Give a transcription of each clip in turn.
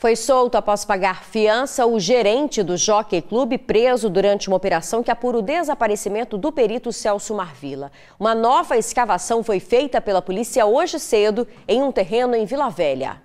Foi solto após pagar fiança o gerente do Jockey Clube, preso durante uma operação que apura o desaparecimento do perito Celso Marvila. Uma nova escavação foi feita pela polícia hoje cedo em um terreno em Vila Velha.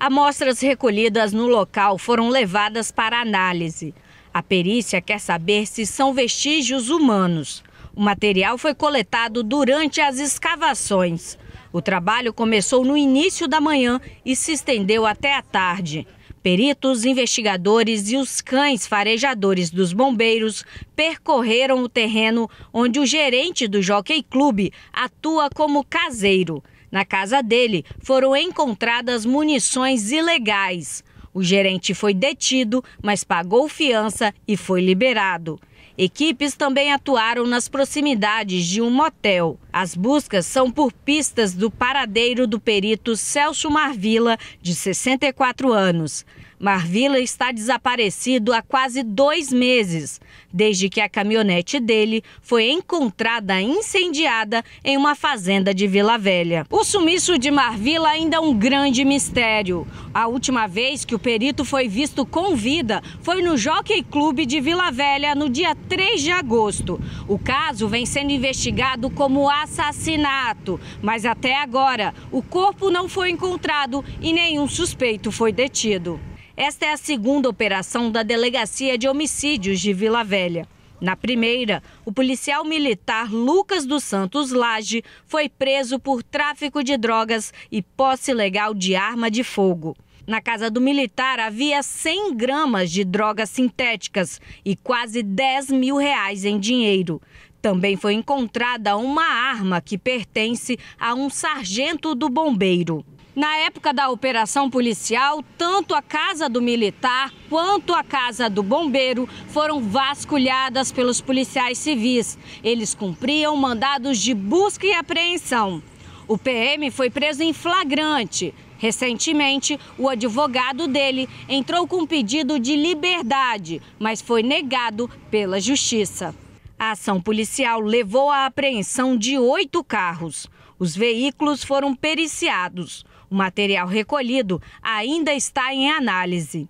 Amostras recolhidas no local foram levadas para análise. A perícia quer saber se são vestígios humanos. O material foi coletado durante as escavações. O trabalho começou no início da manhã e se estendeu até a tarde. Peritos, investigadores e os cães farejadores dos bombeiros percorreram o terreno onde o gerente do Jockey Club atua como caseiro. Na casa dele foram encontradas munições ilegais. O gerente foi detido, mas pagou fiança e foi liberado. Equipes também atuaram nas proximidades de um motel. As buscas são por pistas do paradeiro do perito Celso Marvila, de 64 anos. Marvila está desaparecido há quase dois meses, desde que a caminhonete dele foi encontrada incendiada em uma fazenda de Vila Velha. O sumiço de Marvila ainda é um grande mistério. A última vez que o perito foi visto com vida foi no Jockey Clube de Vila Velha, no dia 3 de agosto. O caso vem sendo investigado como a assassinato. Mas até agora, o corpo não foi encontrado e nenhum suspeito foi detido. Esta é a segunda operação da Delegacia de Homicídios de Vila Velha. Na primeira, o policial militar Lucas dos Santos Lage foi preso por tráfico de drogas e posse legal de arma de fogo. Na casa do militar havia 100 gramas de drogas sintéticas e quase 10 mil reais em dinheiro. Também foi encontrada uma arma que pertence a um sargento do bombeiro. Na época da operação policial, tanto a casa do militar quanto a casa do bombeiro foram vasculhadas pelos policiais civis. Eles cumpriam mandados de busca e apreensão. O PM foi preso em flagrante. Recentemente, o advogado dele entrou com pedido de liberdade, mas foi negado pela justiça. A ação policial levou à apreensão de oito carros. Os veículos foram periciados. O material recolhido ainda está em análise.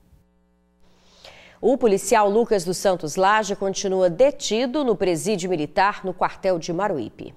O policial Lucas dos Santos Laje continua detido no presídio militar no quartel de Maruípe.